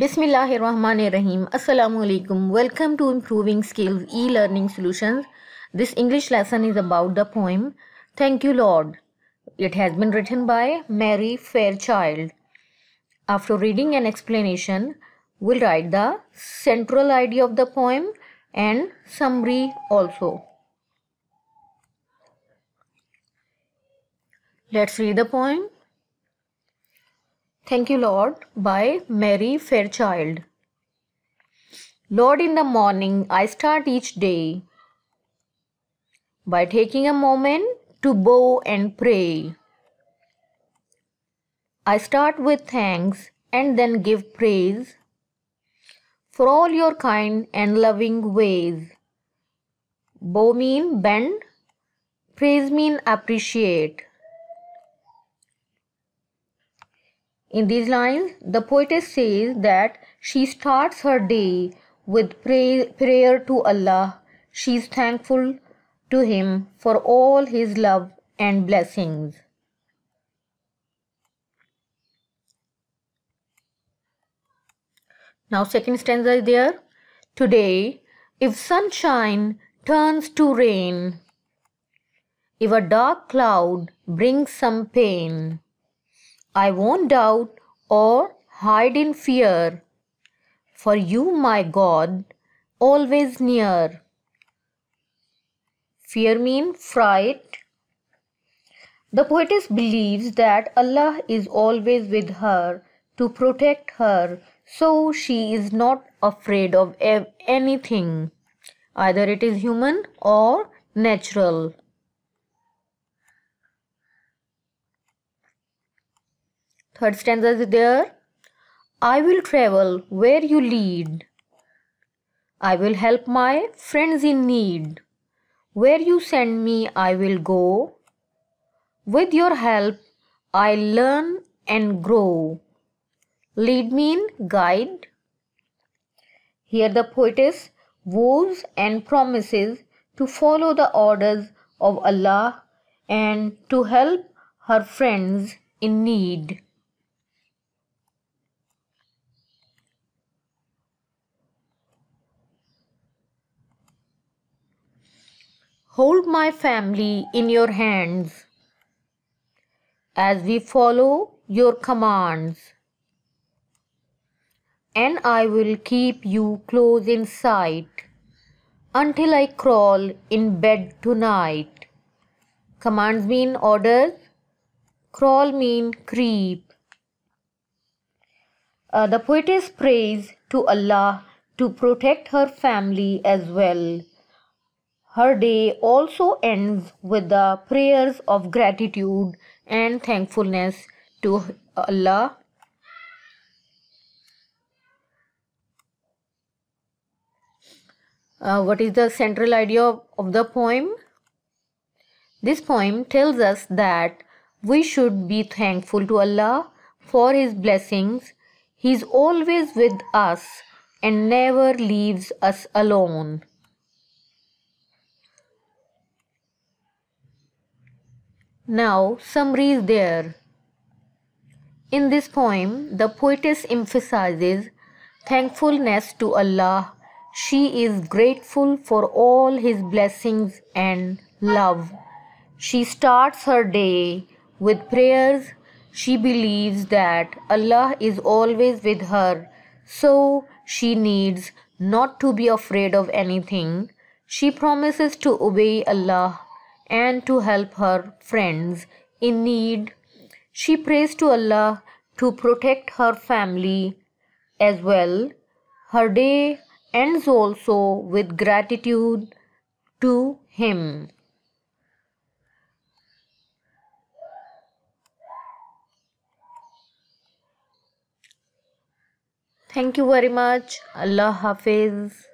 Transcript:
Bismillahirrahmanirrahim. Assalamu alaikum. Welcome to Improving Skills e-learning solutions. This English lesson is about the poem Thank You Lord. It has been written by Mary Fairchild. After reading an explanation, we'll write the central idea of the poem and summary also. Let's read the poem. Thank You Lord by Mary Fairchild. Lord, in the morning I start each day by taking a moment to bow and pray. I start with thanks and then give praise for all your kind and loving ways. Bow mean bend, praise mean appreciate. In these lines, the poetess says that she starts her day with pray, prayer to Allah. She is thankful to Him for all His love and blessings. Now, second stanza is there. Today, if sunshine turns to rain, if a dark cloud brings some pain, I won't doubt or hide in fear, for you, my God, always near. Fear means fright. The poetess believes that Allah is always with her to protect her, so she is not afraid of anything, either it is human or natural. Third stanza is there. I will travel where you lead. I will help my friends in need. Where you send me, I will go. With your help, I learn and grow. Lead me guide. Here the poetess vows and promises to follow the orders of Allah and to help her friends in need. Hold my family in your hands as we follow your commands. And I will keep you close in sight until I crawl in bed tonight. Commands mean orders, crawl mean creep. Uh, the poetess prays to Allah to protect her family as well her day also ends with the prayers of gratitude and thankfulness to Allah. Uh, what is the central idea of, of the poem? This poem tells us that we should be thankful to Allah for His blessings. He is always with us and never leaves us alone. Now, summary is there. In this poem, the poetess emphasizes thankfulness to Allah. She is grateful for all His blessings and love. She starts her day with prayers. She believes that Allah is always with her, so she needs not to be afraid of anything. She promises to obey Allah and to help her friends in need. She prays to Allah to protect her family as well. Her day ends also with gratitude to Him. Thank you very much. Allah Hafiz.